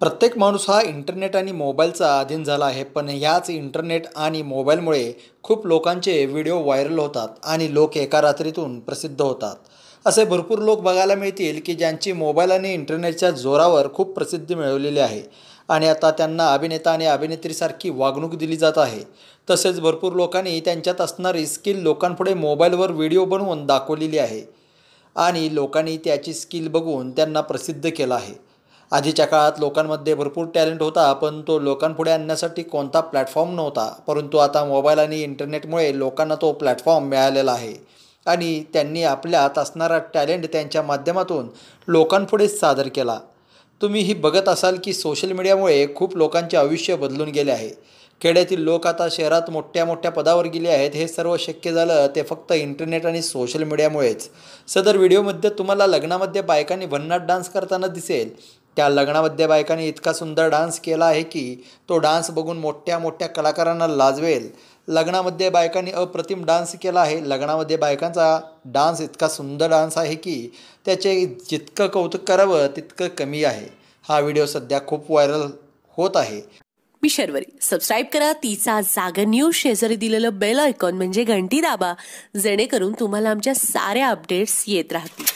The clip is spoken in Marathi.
प्रत्येक माणूस हा इंटरनेट आणि मोबाईलचा अधीन झाला आहे पण ह्याच इंटरनेट आणि मोबाईलमुळे खूप लोकांचे व्हिडिओ व्हायरल होतात आणि लोक एका रात्रीतून प्रसिद्ध होतात असे भरपूर लोक बघायला मिळतील की ज्यांची मोबाईल आणि इंटरनेटच्या जोरावर खूप प्रसिद्धी मिळवलेली आहे आणि आता त्यांना अभिनेता आणि अभिनेत्रीसारखी वागणूक दिली जात आहे तसेच भरपूर लोकांनी त्यांच्यात असणारी स्किल लोकांपुढे मोबाईलवर व्हिडिओ बनवून दाखवलेली आहे आणि लोकांनी त्याची स्किल बघून त्यांना प्रसिद्ध केलं आहे आधीच्या काळात लोकांमध्ये भरपूर टॅलेंट होता पण तो लोकांपुढे आणण्यासाठी कोणता प्लॅटफॉर्म नव्हता परंतु आता मोबाईल आणि इंटरनेटमुळे लोकांना तो प्लॅटफॉर्म मिळालेला आहे आणि त्यांनी आपल्यात असणारा टॅलेंट त्यांच्या माध्यमातून लोकांपुढे सादर केला तुम्ही ही बघत असाल की सोशल मीडियामुळे खूप लोकांचे आयुष्य बदलून गेले आहे खेड्यातील लोक आता शहरात मोठ्या मोठ्या पदावर गेले आहेत हे सर्व शक्य झालं ते फक्त इंटरनेट आणि सोशल मीडियामुळेच सदर व्हिडिओमध्ये तुम्हाला लग्नामध्ये बायकांनी भन्नाट डान्स करताना दिसेल त्या लग्नामध्ये बायकांनी इतका सुंदर डान्स केला आहे की तो डान्स बघून मोठ्या मोठ्या कलाकारांना लाजवेल लग्नामध्ये बायकांनी अप्रतिम डान्स केला आहे लग्नामध्ये बायकांचा डान्स इतका सुंदर डान्स आहे की त्याचे जितकं कौतुक करावं तितकं कमी आहे हा व्हिडिओ सध्या खूप व्हायरल होत आहे मी शर्वरी सबस्क्राईब करा तिचा जागा न्यूज शेजारी दिलेलं बेल आयकॉन म्हणजे घंटी दाबा जेणेकरून तुम्हाला आमच्या साऱ्या अपडेट्स येत राहतील